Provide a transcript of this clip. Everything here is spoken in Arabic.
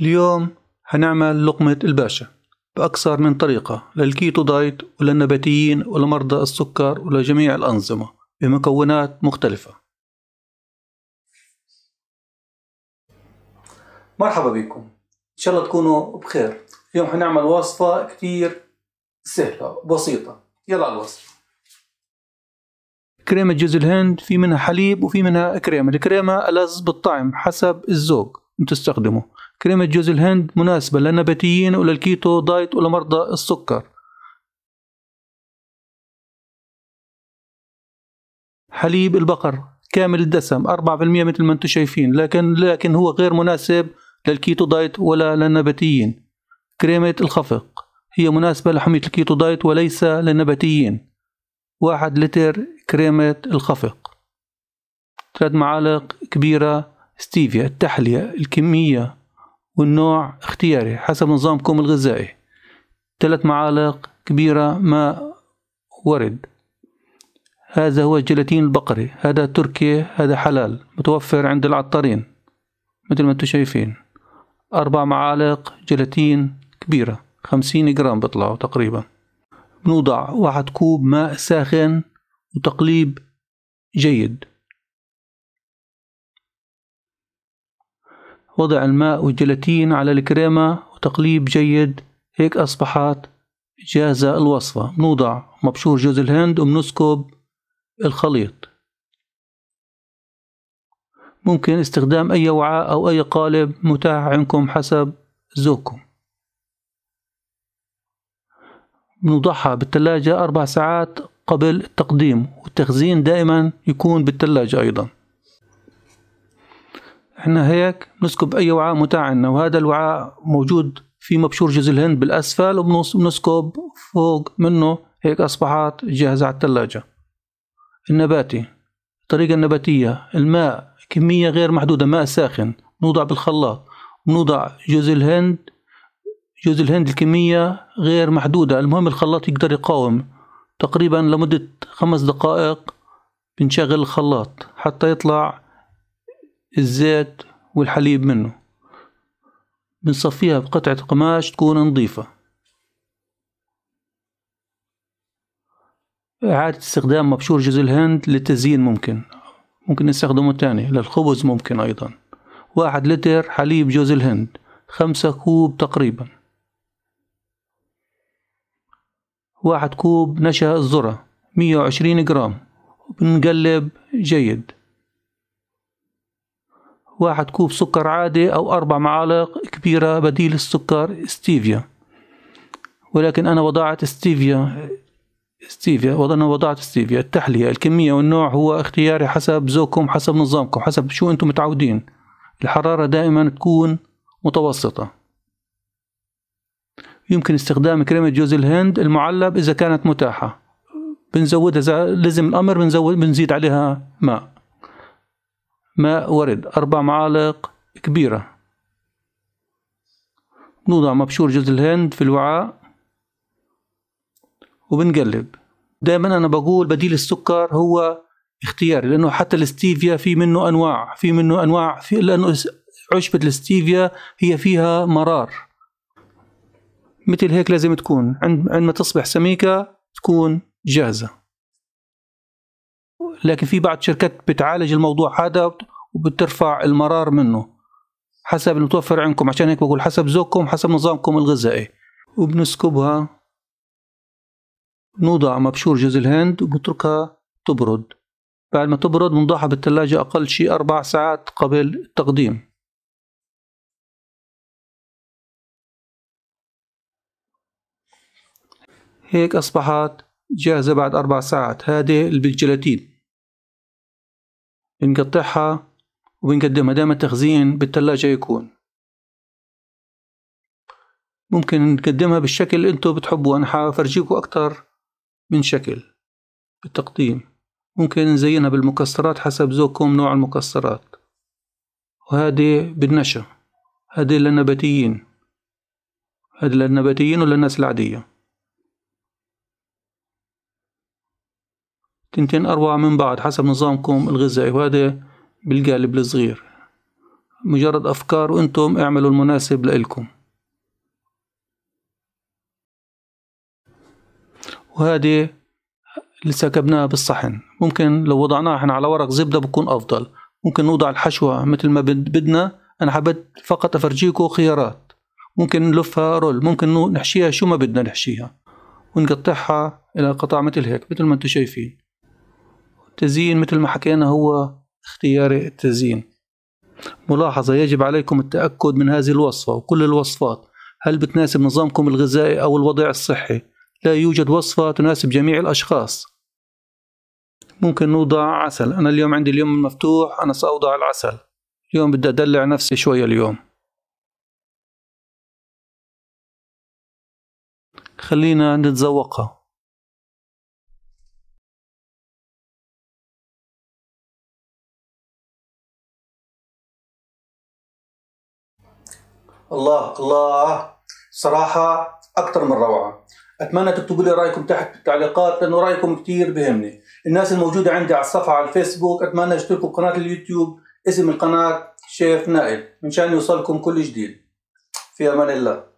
اليوم هنعمل لقمة الباشا بأكثر من طريقة للكيتو دايت وللنباتيين ولمرضى السكر ولجميع الأنظمة بمكونات مختلفة مرحبا بكم إن شاء الله تكونوا بخير اليوم هنعمل وصفة كتير سهلة وبسيطة يلا على الوصفة كريمة جوز الهند في منها حليب وفي منها كريمة الكريمة ألذ بالطعم حسب الذوق تستخدمه كريمة جوز الهند مناسبة للنباتيين وللكيتو دايت ولمرضى السكر حليب البقر كامل الدسم 4% مثل ما انتم شايفين لكن لكن هو غير مناسب للكيتو دايت ولا للنباتيين كريمة الخفق هي مناسبة لحمية الكيتو دايت وليس للنباتيين واحد لتر كريمة الخفق ثلاث معالق كبيرة ستيفيا التحلية الكمية والنوع اختياري حسب نظامكم الغذائي ثلاث معالق كبيرة ماء ورد هذا هو الجيلاتين البقري هذا تركي هذا حلال متوفر عند العطارين مثل ما انتم شايفين أربع معالق جيلاتين كبيرة خمسين جرام بيطلعوا تقريبا بنوضع واحد كوب ماء ساخن وتقليب جيد وضع الماء والجلاتين على الكريمة وتقليب جيد هيك أصبحت جاهزة الوصفة بنوضع مبشور جوز الهند وبنسكب الخليط ممكن استخدام أي وعاء أو أي قالب متاح عندكم حسب ذوقكم بنوضعها بالتلاجة أربع ساعات قبل التقديم والتخزين دائما يكون بالتلاجة أيضاً احنا هيك بنسكب اي وعاء متاع عندنا وهذا الوعاء موجود في مبشور جزر الهند بالاسفل وبنسكب فوق منه هيك اصبحت جاهزة على الثلاجة النباتي الطريقة النباتية الماء كمية غير محدودة ماء ساخن نوضع بالخلاط ونوضع جوز الهند جوز الهند الكمية غير محدودة المهم الخلاط يقدر يقاوم تقريبا لمدة خمس دقائق بنشغل الخلاط حتى يطلع الزيت والحليب منه بنصفيها بقطعة قماش تكون نظيفة إعادة استخدام مبشور جوز الهند للتزيين ممكن ممكن نستخدمه تاني للخبز ممكن أيضا واحد لتر حليب جوز الهند خمسة كوب تقريبا واحد كوب نشا الذرة مية وعشرين جرام بنقلب جيد واحد كوب سكر عادي أو أربع معالق كبيرة بديل السكر ستيفيا ولكن أنا وضعت ستيفيا ستيفيا وضعنا وضعت ستيفيا التحلية الكمية والنوع هو اختياري حسب ذوقكم حسب نظامكم حسب شو أنتم متعودين الحرارة دائما تكون متوسطة يمكن استخدام كريمة جوز الهند المعلب إذا كانت متاحة بنزودها إذا لزم الأمر بنزود بنزيد عليها ماء ماء ورد أربع معالق كبيرة نوضع مبشور جوز الهند في الوعاء وبنقلب دائما أنا بقول بديل السكر هو اختياري لأنه حتى الستيفيا في منه أنواع في منه أنواع في لأنه عشبة الستيفيا هي فيها مرار مثل هيك لازم تكون عندما تصبح سميكة تكون جاهزة لكن في بعض شركات بتعالج الموضوع هذا وبترفع المرار منه حسب المتوفر عندكم عشان هيك بقول حسب ذوقكم حسب نظامكم الغذائي وبنسكبها نوضع مبشور جوز الهند وبتركها تبرد بعد ما تبرد بنضعها بالثلاجة أقل شيء أربع ساعات قبل التقديم هيك أصبحت جاهزة بعد أربع ساعات هذه اللي بالجيلاتين بنقطعها وبنقدمها دائما التخزين بالثلاجة يكون ممكن نقدمها بالشكل انتو بتحبوه انا حافرجيكو اكتر من شكل بالتقديم ممكن نزينها بالمكسرات حسب ذوقكم نوع المكسرات وهذه بالنشا هذه للنباتيين هذه للنباتيين وللناس العادية تنتين أروع من بعض حسب نظامكم الغذائي وهذه بالقالب الصغير مجرد أفكار وأنتم اعملوا المناسب لإلكم وهذه اللي سكبناها بالصحن ممكن لو وضعناها احنا على ورق زبدة بكون أفضل ممكن نوضع الحشوة مثل ما بدنا أنا حبيت فقط أفرجيكم خيارات ممكن نلفها رول ممكن نحشيها شو ما بدنا نحشيها ونقطعها إلى قطع مثل هيك مثل ما انتم شايفين التزيين مثل ما حكينا هو اختيار التزيين ملاحظة يجب عليكم التأكد من هذه الوصفة وكل الوصفات هل بتناسب نظامكم الغذائي أو الوضع الصحي لا يوجد وصفة تناسب جميع الأشخاص ممكن نوضع عسل أنا اليوم عندي اليوم المفتوح أنا سأوضع العسل اليوم بدي أدلع نفسي شوية اليوم خلينا نتذوقها الله الله صراحة أكثر من روعة أتمنى تكتبوا لي رأيكم تحت بالتعليقات لأنه رأيكم كثير بهمني الناس الموجودة عندي على الصفحة على الفيسبوك أتمنى تشتركوا بقناة اليوتيوب اسم القناة شيف نائل من شان يوصلكم كل جديد في أمان الله